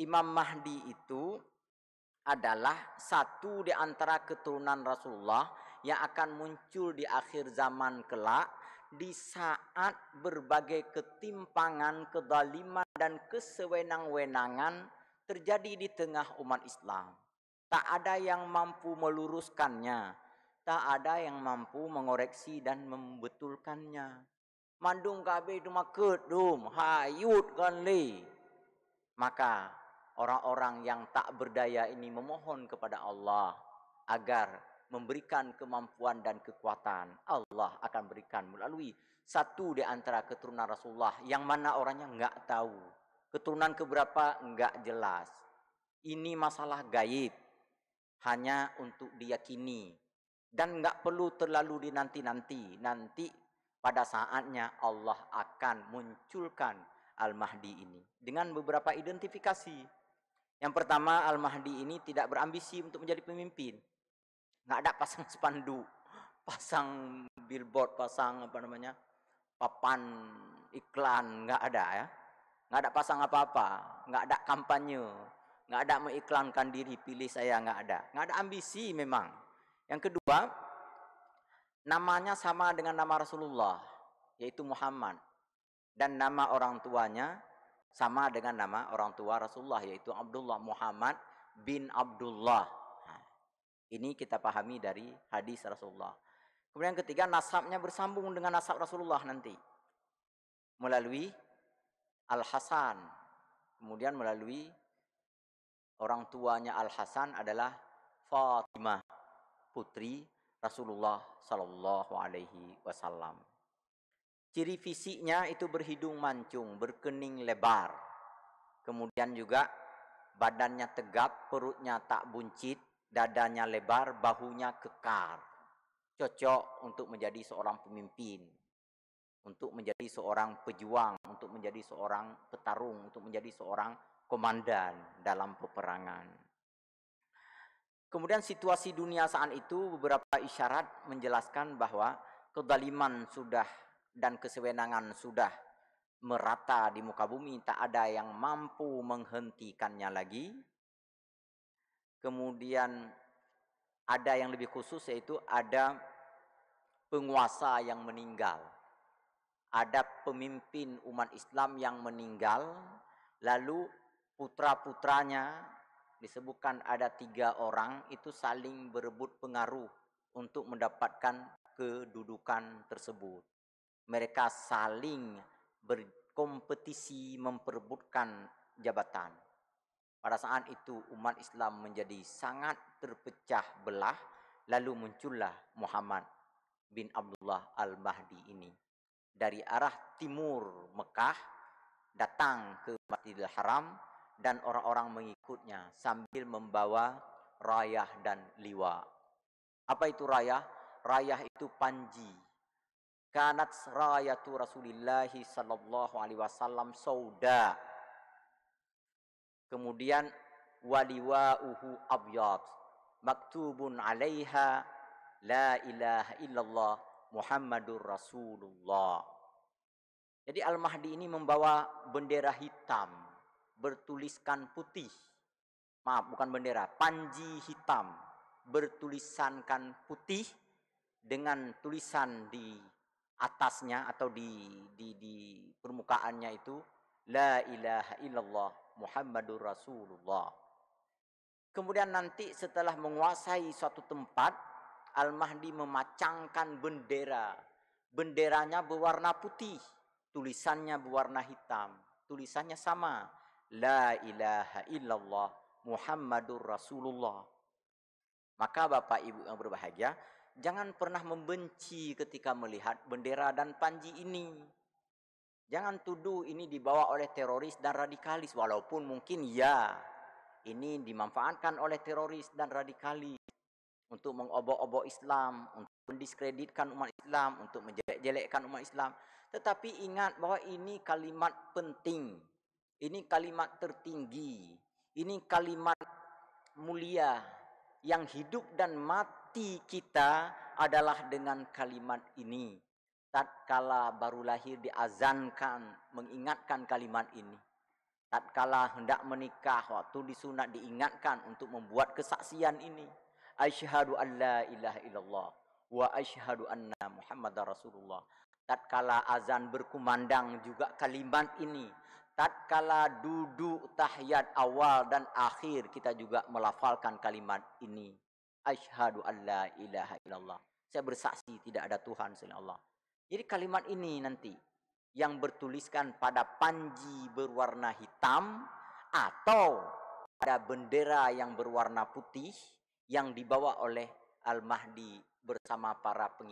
Imam Mahdi itu adalah satu di antara keturunan Rasulullah yang akan muncul di akhir zaman kelak di saat berbagai ketimpangan, kedaliman dan kesewenang-wenangan terjadi di tengah umat Islam. Tak ada yang mampu meluruskannya, tak ada yang mampu mengoreksi dan membetulkannya. Mandung kabe itu makut dum, hayut kan li. Maka orang-orang yang tak berdaya ini memohon kepada Allah agar memberikan kemampuan dan kekuatan Allah akan berikan melalui satu di antara keturunan Rasulullah yang mana orangnya enggak tahu keturunan keberapa enggak jelas ini masalah gaib hanya untuk diyakini dan enggak perlu terlalu dinanti-nanti nanti pada saatnya Allah akan munculkan Al-Mahdi ini dengan beberapa identifikasi yang pertama, Al-Mahdi ini tidak berambisi untuk menjadi pemimpin. Nggak ada pasang spandu, pasang billboard, pasang apa namanya, papan iklan, nggak ada ya. Nggak ada pasang apa-apa, nggak ada kampanye, nggak ada mengiklankan diri, pilih saya, nggak ada. Nggak ada ambisi memang. Yang kedua, namanya sama dengan nama Rasulullah, yaitu Muhammad. Dan nama orang tuanya sama dengan nama orang tua Rasulullah yaitu Abdullah Muhammad bin Abdullah. Nah, ini kita pahami dari hadis Rasulullah. Kemudian ketiga nasabnya bersambung dengan nasab Rasulullah nanti melalui Al Hasan. Kemudian melalui orang tuanya Al Hasan adalah Fatimah putri Rasulullah Sallallahu Alaihi Wasallam. Ciri fisiknya itu berhidung mancung, berkening lebar. Kemudian juga badannya tegap, perutnya tak buncit, dadanya lebar, bahunya kekar. Cocok untuk menjadi seorang pemimpin, untuk menjadi seorang pejuang, untuk menjadi seorang petarung, untuk menjadi seorang komandan dalam peperangan. Kemudian situasi dunia saat itu beberapa isyarat menjelaskan bahwa kedaliman sudah dan kesewenangan sudah merata di muka bumi, tak ada yang mampu menghentikannya lagi. Kemudian ada yang lebih khusus yaitu ada penguasa yang meninggal. Ada pemimpin umat Islam yang meninggal, lalu putra-putranya disebutkan ada tiga orang itu saling berebut pengaruh untuk mendapatkan kedudukan tersebut. Mereka saling berkompetisi memperebutkan jabatan. Pada saat itu umat Islam menjadi sangat terpecah belah lalu muncullah Muhammad bin Abdullah Al-Mahdi ini dari arah timur Mekah datang ke Masjidil Haram dan orang-orang mengikutnya sambil membawa rayah dan liwa. Apa itu rayah? Rayah itu panji kanat rayatu Rasulillahi sallallahu alaihi wasallam sauda. Kemudian waliwa'uhu abyad maktubun 'alaiha la ilaha illallah Muhammadur Rasulullah. Jadi Al-Mahdi ini membawa bendera hitam bertuliskan putih. Maaf, bukan bendera, panji hitam bertulisankan putih dengan tulisan di atasnya atau di, di, di permukaannya itu La ilaha illallah Muhammadur Rasulullah. Kemudian nanti setelah menguasai suatu tempat, Al-Mahdi memacangkan bendera. Benderanya berwarna putih, tulisannya berwarna hitam, tulisannya sama. La ilaha illallah Muhammadur Rasulullah. Maka Bapak Ibu yang berbahagia, Jangan pernah membenci ketika melihat bendera dan panji ini. Jangan tuduh ini dibawa oleh teroris dan radikalis walaupun mungkin ya ini dimanfaatkan oleh teroris dan radikalis untuk mengobok-obok Islam, untuk mendiskreditkan umat Islam, untuk menjelek-jelekkan umat Islam. Tetapi ingat bahwa ini kalimat penting. Ini kalimat tertinggi. Ini kalimat mulia yang hidup dan mati hati kita adalah dengan kalimat ini. Tatkala baru lahir diazankan mengingatkan kalimat ini. Tatkala hendak menikah waktu disunat diingatkan untuk membuat kesaksian ini. Asyhadu an la ilaha illallah wa asyhadu anna Muhammadar Rasulullah. Tatkala azan berkumandang juga kalimat ini. Tatkala duduk tahiyat awal dan akhir kita juga melafalkan kalimat ini. Ashhadu an la ilaha illallah. Saya bersaksi tidak ada Tuhan selain Allah. Jadi kalimat ini nanti yang bertuliskan pada panji berwarna hitam atau pada bendera yang berwarna putih yang dibawa oleh Al-Mahdi bersama para pengikut.